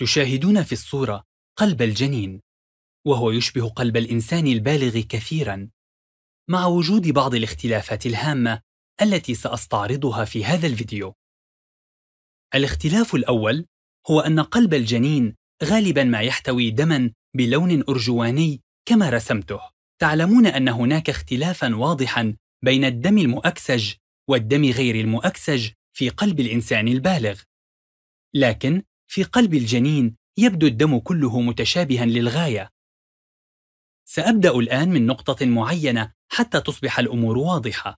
تشاهدون في الصورة قلب الجنين وهو يشبه قلب الإنسان البالغ كثيرا مع وجود بعض الاختلافات الهامة التي سأستعرضها في هذا الفيديو الاختلاف الأول هو أن قلب الجنين غالبا ما يحتوي دما بلون أرجواني كما رسمته تعلمون أن هناك اختلافا واضحا بين الدم المؤكسج والدم غير المؤكسج في قلب الإنسان البالغ لكن في قلب الجنين يبدو الدم كله متشابها للغايه سابدا الان من نقطه معينه حتى تصبح الامور واضحه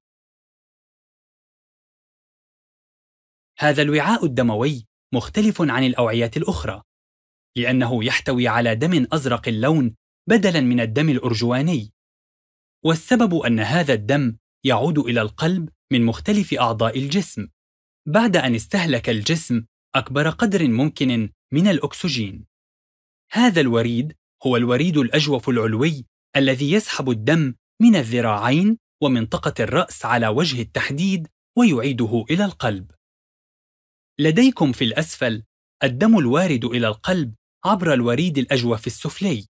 هذا الوعاء الدموي مختلف عن الاوعيه الاخرى لانه يحتوي على دم ازرق اللون بدلا من الدم الارجواني والسبب ان هذا الدم يعود الى القلب من مختلف اعضاء الجسم بعد ان استهلك الجسم أكبر قدر ممكن من الأكسجين. هذا الوريد هو الوريد الأجوف العلوي الذي يسحب الدم من الذراعين ومنطقة الرأس على وجه التحديد ويعيده إلى القلب. لديكم في الأسفل الدم الوارد إلى القلب عبر الوريد الأجوف السفلي،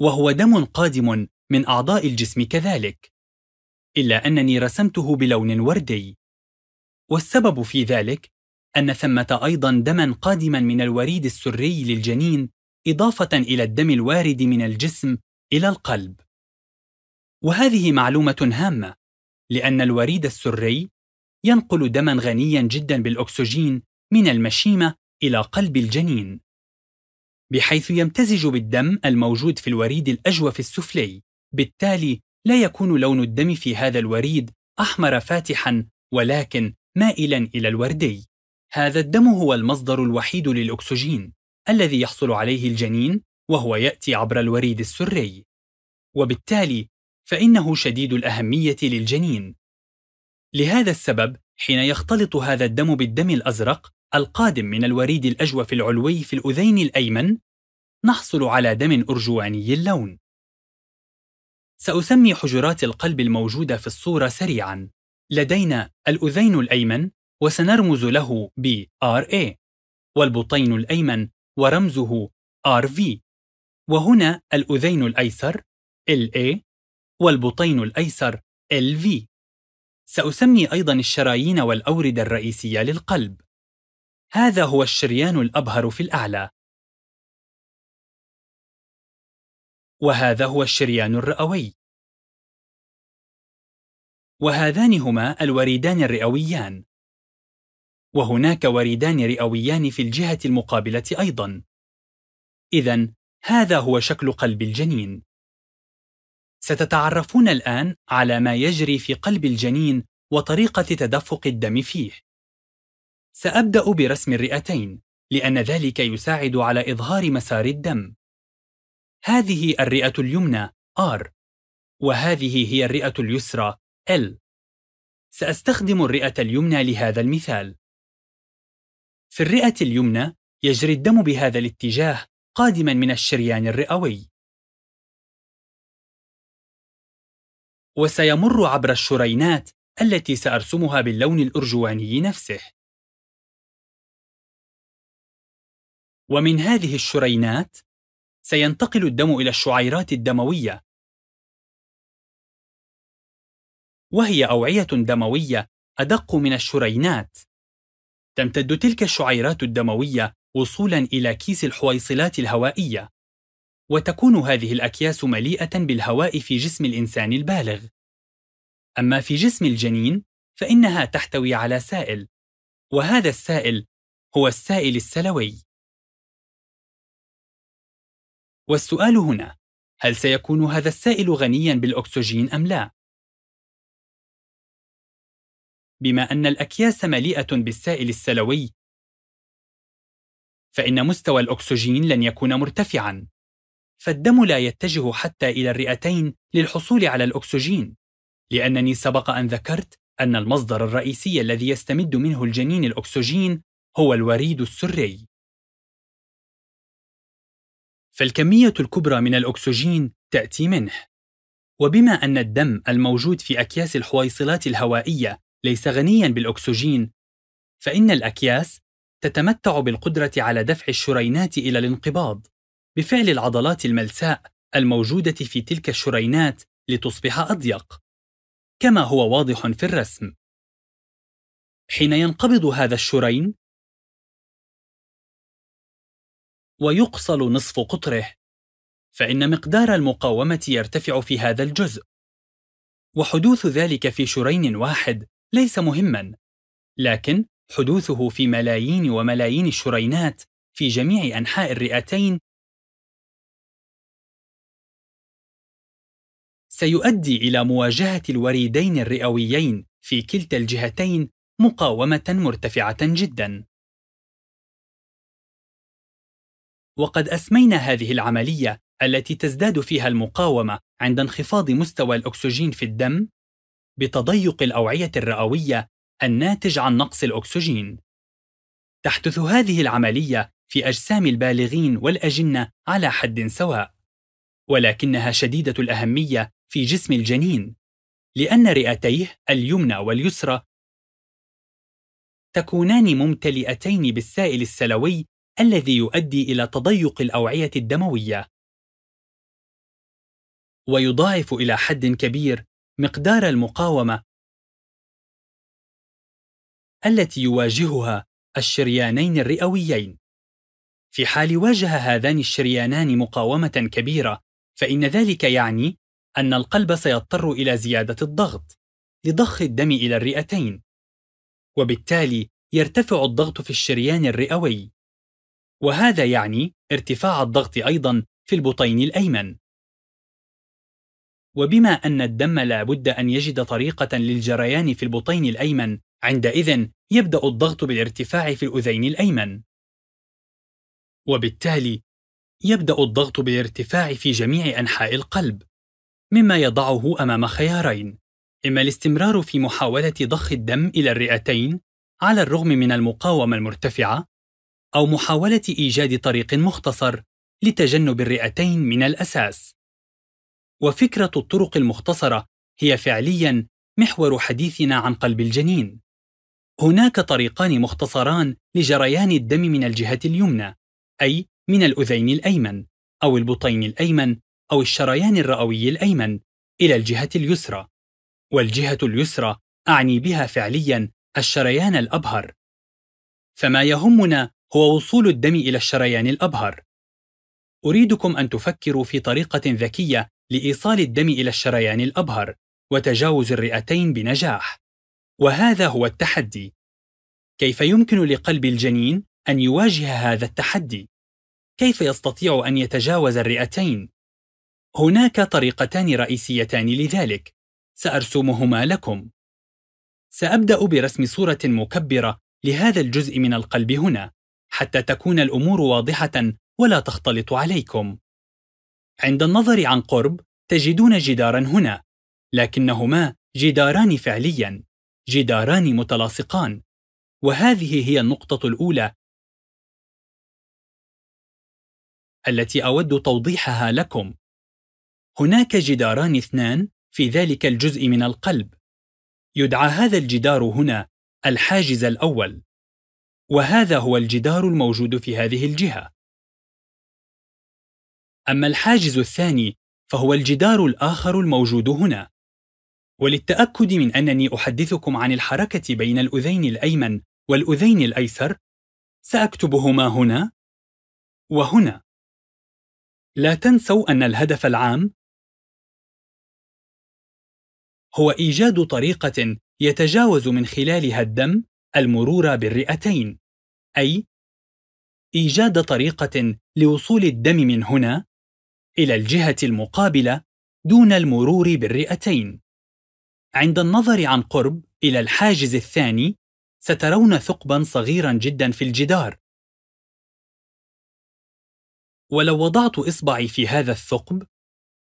وهو دم قادم من أعضاء الجسم كذلك، إلا أنني رسمته بلون وردي. والسبب في ذلك أن ثمة أيضا دما قادما من الوريد السري للجنين إضافة إلى الدم الوارد من الجسم إلى القلب. وهذه معلومة هامة، لأن الوريد السري ينقل دما غنيا جدا بالأكسجين من المشيمة إلى قلب الجنين، بحيث يمتزج بالدم الموجود في الوريد الأجوف السفلي، بالتالي لا يكون لون الدم في هذا الوريد أحمر فاتحا ولكن مائلا إلى الوردي. هذا الدم هو المصدر الوحيد للأكسجين الذي يحصل عليه الجنين وهو يأتي عبر الوريد السري. وبالتالي فإنه شديد الأهمية للجنين. لهذا السبب حين يختلط هذا الدم بالدم الأزرق القادم من الوريد الأجوف العلوي في الأذين الأيمن نحصل على دم أرجواني اللون. سأسمي حجرات القلب الموجودة في الصورة سريعاً. لدينا الأذين الأيمن وسنرمز له ب RA والبطين الأيمن ورمزه RV وهنا الأذين الأيسر LA والبطين الأيسر LV سأسمي أيضا الشرايين والأوردة الرئيسية للقلب هذا هو الشريان الأبهر في الأعلى وهذا هو الشريان الرئوي وهذان هما الوريدان الرئويان وهناك وريدان رئويان في الجهة المقابلة أيضا إذا هذا هو شكل قلب الجنين ستتعرفون الآن على ما يجري في قلب الجنين وطريقة تدفق الدم فيه سأبدأ برسم الرئتين لأن ذلك يساعد على إظهار مسار الدم هذه الرئة اليمنى R وهذه هي الرئة اليسرى L. سأستخدم الرئة اليمنى لهذا المثال. في الرئة اليمنى يجري الدم بهذا الاتجاه قادما من الشريان الرئوي. وسيمر عبر الشرينات التي سأرسمها باللون الأرجواني نفسه. ومن هذه الشرينات سينتقل الدم إلى الشعيرات الدموية وهي أوعية دموية أدق من الشرينات. تمتد تلك الشعيرات الدموية وصولا إلى كيس الحويصلات الهوائية، وتكون هذه الأكياس مليئة بالهواء في جسم الإنسان البالغ. أما في جسم الجنين فإنها تحتوي على سائل، وهذا السائل هو السائل السلوي. والسؤال هنا: هل سيكون هذا السائل غنيا بالأكسجين أم لا؟ بما أن الأكياس مليئة بالسائل السلوي، فإن مستوى الأكسجين لن يكون مرتفعًا، فالدم لا يتجه حتى إلى الرئتين للحصول على الأكسجين، لأنني سبق أن ذكرت أن المصدر الرئيسي الذي يستمد منه الجنين الأكسجين هو الوريد السري. فالكمية الكبرى من الأكسجين تأتي منه، وبما أن الدم الموجود في أكياس الحويصلات الهوائية ليس غنيا بالأكسجين فإن الأكياس تتمتع بالقدرة على دفع الشرينات إلى الانقباض بفعل العضلات الملساء الموجودة في تلك الشرينات لتصبح أضيق كما هو واضح في الرسم حين ينقبض هذا الشرين ويقصل نصف قطره فإن مقدار المقاومة يرتفع في هذا الجزء وحدوث ذلك في شرين واحد ليس مهما لكن حدوثه في ملايين وملايين الشرينات في جميع انحاء الرئتين سيؤدي الى مواجهه الوريدين الرئويين في كلتا الجهتين مقاومه مرتفعه جدا وقد اسمينا هذه العمليه التي تزداد فيها المقاومه عند انخفاض مستوى الاكسجين في الدم بتضيق الأوعية الرئوية الناتج عن نقص الأكسجين. تحدث هذه العملية في أجسام البالغين والأجنة على حد سواء، ولكنها شديدة الأهمية في جسم الجنين، لأن رئتيه اليمنى واليسرى تكونان ممتلئتين بالسائل السلوي الذي يؤدي إلى تضيق الأوعية الدموية، ويضاعف إلى حد كبير مقدار المقاومة التي يواجهها الشريانين الرئويين. في حال واجه هذان الشريانان مقاومة كبيرة، فإن ذلك يعني أن القلب سيضطر إلى زيادة الضغط لضخ الدم إلى الرئتين، وبالتالي يرتفع الضغط في الشريان الرئوي، وهذا يعني ارتفاع الضغط أيضًا في البطين الأيمن. وبما أن الدم لابد أن يجد طريقة للجريان في البطين الأيمن عندئذ يبدأ الضغط بالارتفاع في الأذين الأيمن وبالتالي يبدأ الضغط بالارتفاع في جميع أنحاء القلب مما يضعه أمام خيارين إما الاستمرار في محاولة ضخ الدم إلى الرئتين على الرغم من المقاومة المرتفعة أو محاولة إيجاد طريق مختصر لتجنب الرئتين من الأساس وفكره الطرق المختصره هي فعليا محور حديثنا عن قلب الجنين هناك طريقان مختصران لجريان الدم من الجهه اليمنى اي من الاذين الايمن او البطين الايمن او الشريان الرئوي الايمن الى الجهه اليسرى والجهه اليسرى اعني بها فعليا الشريان الابهر فما يهمنا هو وصول الدم الى الشريان الابهر اريدكم ان تفكروا في طريقه ذكيه لإيصال الدم إلى الشريان الأبهر وتجاوز الرئتين بنجاح. وهذا هو التحدي. كيف يمكن لقلب الجنين أن يواجه هذا التحدي؟ كيف يستطيع أن يتجاوز الرئتين؟ هناك طريقتان رئيسيتان لذلك، سأرسمهما لكم. سأبدأ برسم صورة مكبرة لهذا الجزء من القلب هنا، حتى تكون الأمور واضحة ولا تختلط عليكم. عند النظر عن قرب تجدون جدارا هنا لكنهما جداران فعليا جداران متلاصقان وهذه هي النقطة الأولى التي أود توضيحها لكم. هناك جداران اثنان في ذلك الجزء من القلب. يدعى هذا الجدار هنا الحاجز الأول، وهذا هو الجدار الموجود في هذه الجهة. أما الحاجز الثاني فهو الجدار الآخر الموجود هنا وللتأكد من أنني أحدثكم عن الحركة بين الأذين الأيمن والأذين الأيسر سأكتبهما هنا وهنا لا تنسوا أن الهدف العام هو إيجاد طريقة يتجاوز من خلالها الدم المرور بالرئتين أي إيجاد طريقة لوصول الدم من هنا إلى الجهة المقابلة دون المرور بالرئتين. عند النظر عن قرب إلى الحاجز الثاني سترون ثقبا صغيرا جدا في الجدار. ولو وضعت إصبعي في هذا الثقب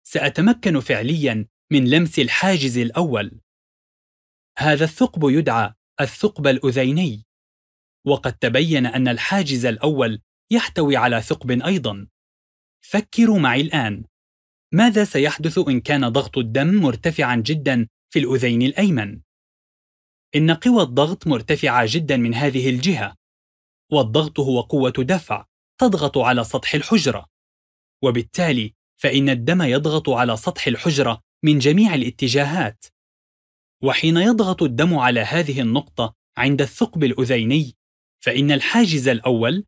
سأتمكن فعليا من لمس الحاجز الأول. هذا الثقب يدعى الثقب الأذيني، وقد تبين أن الحاجز الأول يحتوي على ثقب أيضا. فكروا معي الآن ماذا سيحدث إن كان ضغط الدم مرتفعا جدا في الأذين الأيمن؟ إن قوى الضغط مرتفعة جدا من هذه الجهة والضغط هو قوة دفع تضغط على سطح الحجرة وبالتالي فإن الدم يضغط على سطح الحجرة من جميع الاتجاهات وحين يضغط الدم على هذه النقطة عند الثقب الأذيني فإن الحاجز الأول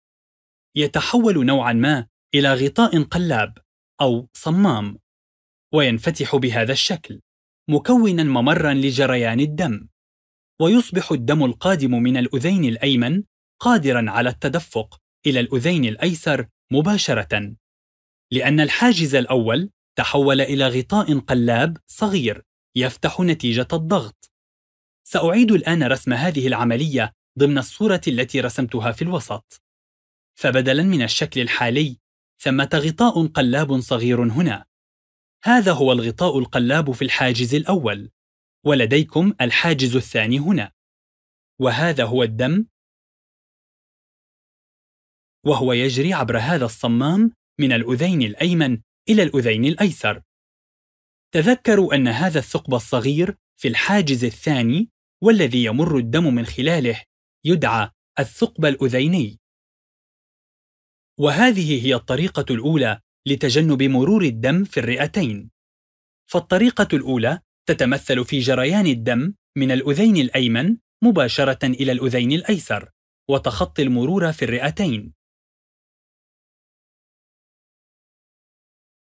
يتحول نوعا ما إلى غطاء قلاب أو صمام وينفتح بهذا الشكل مكونا ممرا لجريان الدم ويصبح الدم القادم من الأذين الأيمن قادرا على التدفق إلى الأذين الأيسر مباشرة لأن الحاجز الأول تحول إلى غطاء قلاب صغير يفتح نتيجة الضغط سأعيد الآن رسم هذه العملية ضمن الصورة التي رسمتها في الوسط فبدلا من الشكل الحالي ثمة غطاء قلاب صغير هنا. هذا هو الغطاء القلاب في الحاجز الأول، ولديكم الحاجز الثاني هنا. وهذا هو الدم، وهو يجري عبر هذا الصمام من الأذين الأيمن إلى الأذين الأيسر. تذكروا أن هذا الثقب الصغير في الحاجز الثاني والذي يمر الدم من خلاله يدعى الثقب الأذيني. وهذه هي الطريقة الأولى لتجنب مرور الدم في الرئتين. فالطريقة الأولى تتمثل في جريان الدم من الأذين الأيمن مباشرة إلى الأذين الأيسر، وتخطي المرور في الرئتين.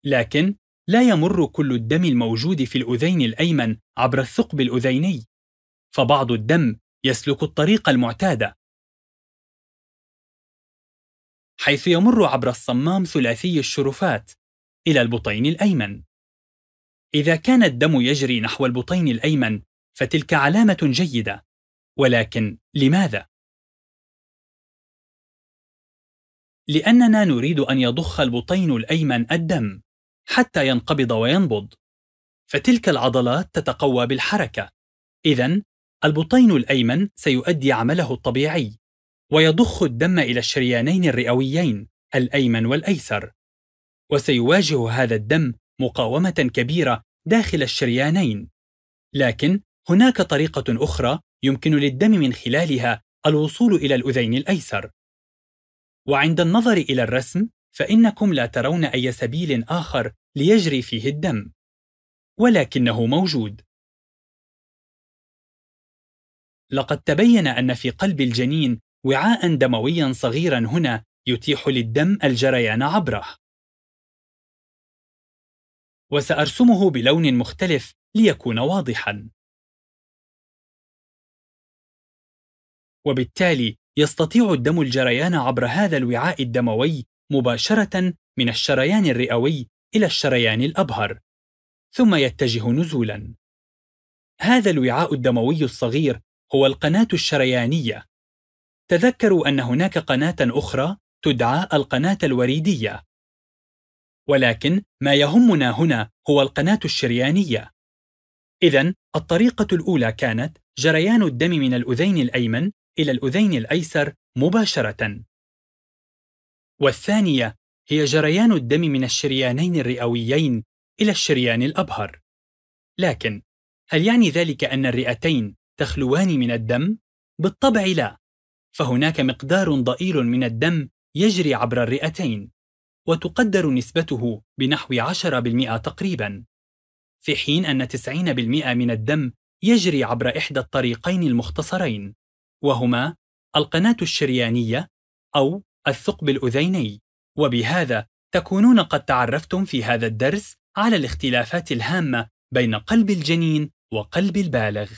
لكن لا يمر كل الدم الموجود في الأذين الأيمن عبر الثقب الأذيني، فبعض الدم يسلك الطريق المعتادة حيث يمر عبر الصمام ثلاثي الشرفات إلى البطين الأيمن. إذا كان الدم يجري نحو البطين الأيمن فتلك علامة جيدة، ولكن لماذا؟ لأننا نريد أن يضخ البطين الأيمن الدم حتى ينقبض وينبض، فتلك العضلات تتقوى بالحركة، إذا البطين الأيمن سيؤدي عمله الطبيعي ويضخ الدم إلى الشريانين الرئويين الأيمن والأيسر وسيواجه هذا الدم مقاومة كبيرة داخل الشريانين لكن هناك طريقة أخرى يمكن للدم من خلالها الوصول إلى الأذين الأيسر وعند النظر إلى الرسم فإنكم لا ترون أي سبيل آخر ليجري فيه الدم ولكنه موجود لقد تبين أن في قلب الجنين وعاء دمويا صغيرا هنا يتيح للدم الجريان عبره وسأرسمه بلون مختلف ليكون واضحا وبالتالي يستطيع الدم الجريان عبر هذا الوعاء الدموي مباشرة من الشريان الرئوي إلى الشريان الأبهر ثم يتجه نزولا هذا الوعاء الدموي الصغير هو القناة الشريانية تذكروا أن هناك قناة أخرى تدعى القناة الوريدية. ولكن ما يهمنا هنا هو القناة الشريانية. إذا الطريقة الأولى كانت جريان الدم من الأذين الأيمن إلى الأذين الأيسر مباشرة. والثانية هي جريان الدم من الشريانين الرئويين إلى الشريان الأبهر. لكن هل يعني ذلك أن الرئتين تخلوان من الدم؟ بالطبع لا. فهناك مقدار ضئيل من الدم يجري عبر الرئتين وتقدر نسبته بنحو 10% تقريبا في حين أن 90% من الدم يجري عبر إحدى الطريقين المختصرين وهما القناة الشريانية أو الثقب الأذيني وبهذا تكونون قد تعرفتم في هذا الدرس على الاختلافات الهامة بين قلب الجنين وقلب البالغ